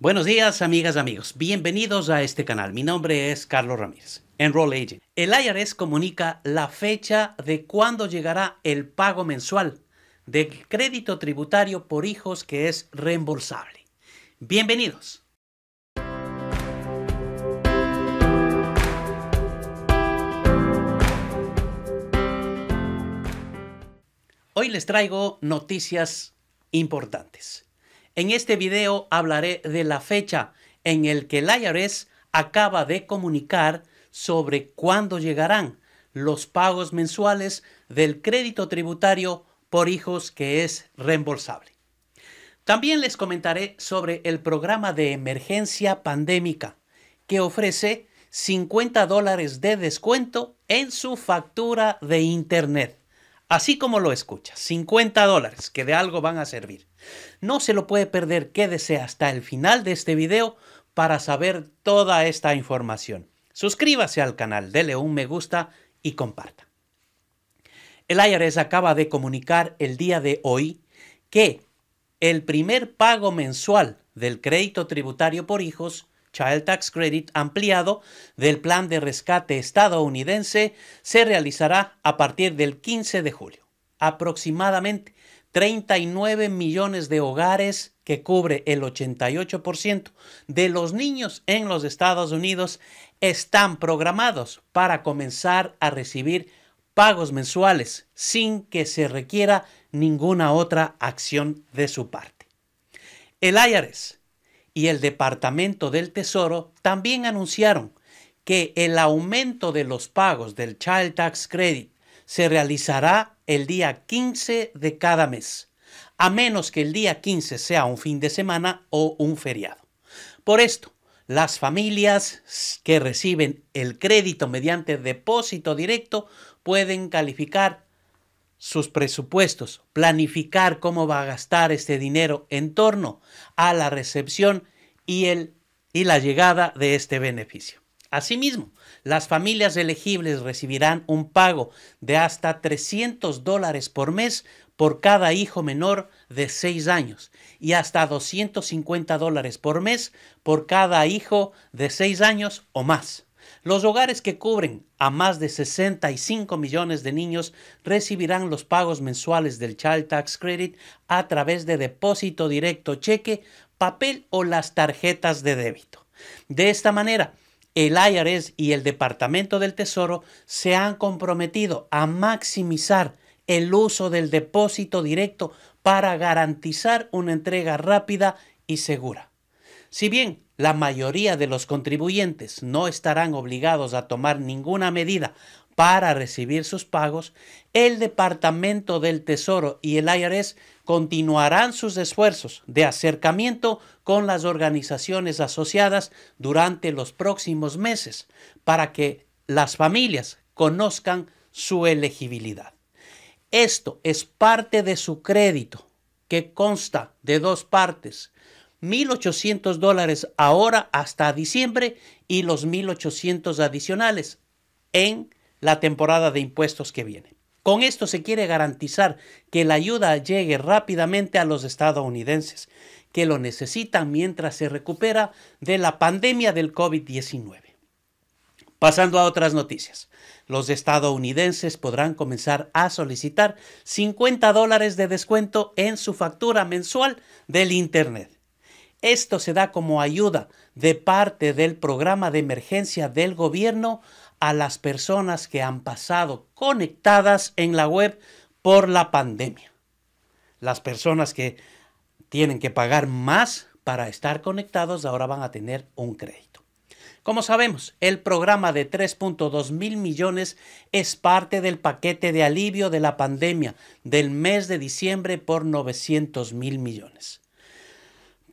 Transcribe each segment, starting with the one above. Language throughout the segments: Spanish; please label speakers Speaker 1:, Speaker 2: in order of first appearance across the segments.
Speaker 1: Buenos días, amigas, amigos. Bienvenidos a este canal. Mi nombre es Carlos Ramírez. Enroll Agent. El IRS comunica la fecha de cuándo llegará el pago mensual de crédito tributario por hijos que es reembolsable. Bienvenidos. Hoy les traigo noticias importantes. En este video hablaré de la fecha en el que la IRS acaba de comunicar sobre cuándo llegarán los pagos mensuales del crédito tributario por hijos que es reembolsable. También les comentaré sobre el programa de emergencia pandémica que ofrece 50 dólares de descuento en su factura de Internet. Así como lo escuchas, 50 dólares que de algo van a servir. No se lo puede perder, quédese hasta el final de este video para saber toda esta información. Suscríbase al canal, dele un me gusta y comparta. El IRS acaba de comunicar el día de hoy que el primer pago mensual del crédito tributario por hijos Child Tax Credit ampliado del Plan de Rescate estadounidense se realizará a partir del 15 de julio. Aproximadamente 39 millones de hogares que cubre el 88% de los niños en los Estados Unidos están programados para comenzar a recibir pagos mensuales sin que se requiera ninguna otra acción de su parte. El IRS y el Departamento del Tesoro también anunciaron que el aumento de los pagos del Child Tax Credit se realizará el día 15 de cada mes, a menos que el día 15 sea un fin de semana o un feriado. Por esto, las familias que reciben el crédito mediante depósito directo pueden calificar sus presupuestos, planificar cómo va a gastar este dinero en torno a la recepción y, y la llegada de este beneficio. Asimismo, las familias elegibles recibirán un pago de hasta 300 dólares por mes por cada hijo menor de 6 años y hasta 250 dólares por mes por cada hijo de 6 años o más. Los hogares que cubren a más de 65 millones de niños recibirán los pagos mensuales del Child Tax Credit a través de depósito directo, cheque, papel o las tarjetas de débito. De esta manera, el IRS y el Departamento del Tesoro se han comprometido a maximizar el uso del depósito directo para garantizar una entrega rápida y segura. Si bien la mayoría de los contribuyentes no estarán obligados a tomar ninguna medida para recibir sus pagos, el Departamento del Tesoro y el IRS continuarán sus esfuerzos de acercamiento con las organizaciones asociadas durante los próximos meses para que las familias conozcan su elegibilidad. Esto es parte de su crédito, que consta de dos partes, 1.800 dólares ahora hasta diciembre y los 1.800 adicionales en la temporada de impuestos que viene. Con esto se quiere garantizar que la ayuda llegue rápidamente a los estadounidenses que lo necesitan mientras se recupera de la pandemia del COVID-19. Pasando a otras noticias, los estadounidenses podrán comenzar a solicitar 50 dólares de descuento en su factura mensual del Internet. Esto se da como ayuda de parte del programa de emergencia del gobierno a las personas que han pasado conectadas en la web por la pandemia. Las personas que tienen que pagar más para estar conectados ahora van a tener un crédito. Como sabemos, el programa de 3.2 mil millones es parte del paquete de alivio de la pandemia del mes de diciembre por 900 mil millones.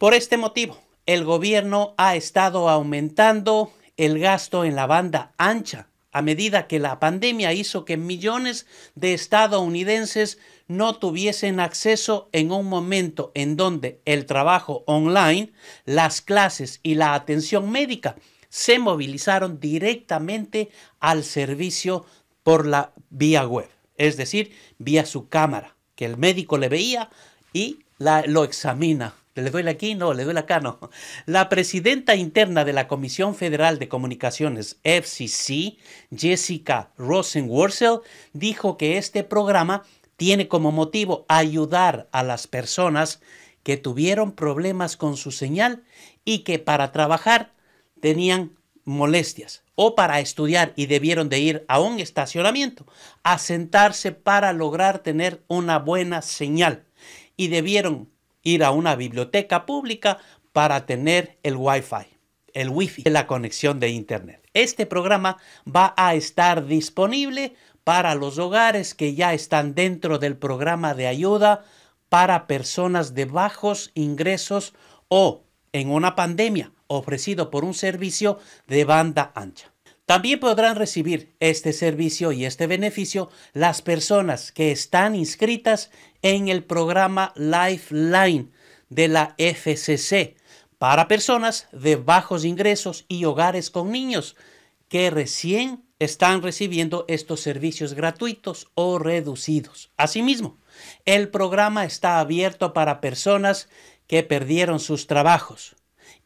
Speaker 1: Por este motivo, el gobierno ha estado aumentando el gasto en la banda ancha a medida que la pandemia hizo que millones de estadounidenses no tuviesen acceso en un momento en donde el trabajo online, las clases y la atención médica se movilizaron directamente al servicio por la vía web, es decir, vía su cámara, que el médico le veía y la, lo examina ¿Le la aquí? No, le duele acá, no. La presidenta interna de la Comisión Federal de Comunicaciones, FCC, Jessica Rosenworcel, dijo que este programa tiene como motivo ayudar a las personas que tuvieron problemas con su señal y que para trabajar tenían molestias o para estudiar y debieron de ir a un estacionamiento a sentarse para lograr tener una buena señal y debieron ir a una biblioteca pública para tener el Wi-Fi, el Wi-Fi, la conexión de Internet. Este programa va a estar disponible para los hogares que ya están dentro del programa de ayuda para personas de bajos ingresos o en una pandemia ofrecido por un servicio de banda ancha. También podrán recibir este servicio y este beneficio las personas que están inscritas en el programa Lifeline de la FCC para personas de bajos ingresos y hogares con niños que recién están recibiendo estos servicios gratuitos o reducidos. Asimismo, el programa está abierto para personas que perdieron sus trabajos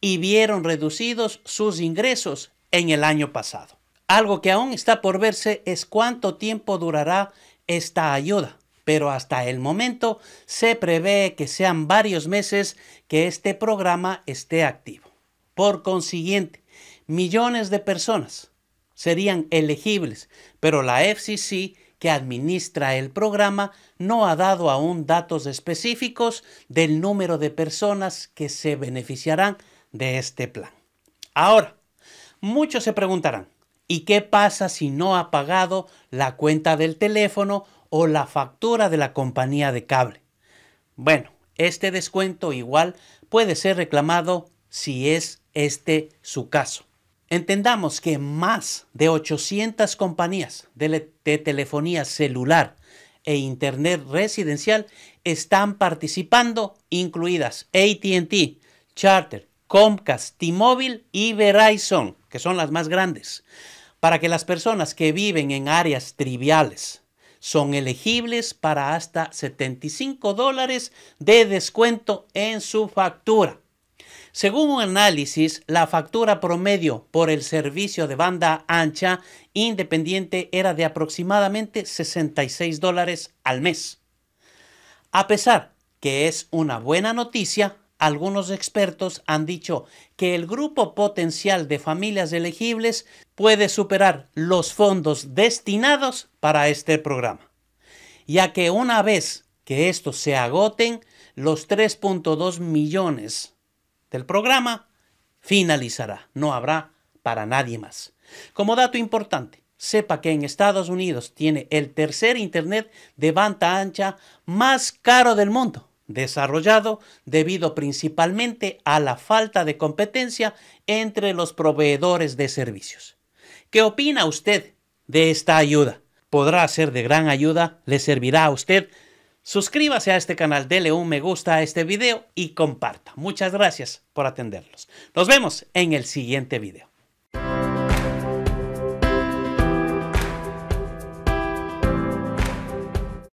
Speaker 1: y vieron reducidos sus ingresos en el año pasado. Algo que aún está por verse es cuánto tiempo durará esta ayuda, pero hasta el momento se prevé que sean varios meses que este programa esté activo. Por consiguiente, millones de personas serían elegibles, pero la FCC que administra el programa no ha dado aún datos específicos del número de personas que se beneficiarán de este plan. Ahora, Muchos se preguntarán, ¿y qué pasa si no ha pagado la cuenta del teléfono o la factura de la compañía de cable? Bueno, este descuento igual puede ser reclamado si es este su caso. Entendamos que más de 800 compañías de, telefonía celular e internet residencial están participando, incluidas ATT, Charter, Comcast, T-Mobile y Verizon que son las más grandes, para que las personas que viven en áreas triviales son elegibles para hasta 75 dólares de descuento en su factura. Según un análisis, la factura promedio por el servicio de banda ancha independiente era de aproximadamente 66 dólares al mes. A pesar que es una buena noticia, algunos expertos han dicho que el grupo potencial de familias elegibles puede superar los fondos destinados para este programa, ya que una vez que estos se agoten, los 3.2 millones del programa finalizará, no habrá para nadie más. Como dato importante, sepa que en Estados Unidos tiene el tercer Internet de banda ancha más caro del mundo desarrollado debido principalmente a la falta de competencia entre los proveedores de servicios. ¿Qué opina usted de esta ayuda? ¿Podrá ser de gran ayuda? ¿Le servirá a usted? Suscríbase a este canal, dele un me gusta a este video y comparta. Muchas gracias por atenderlos. Nos vemos en el siguiente video.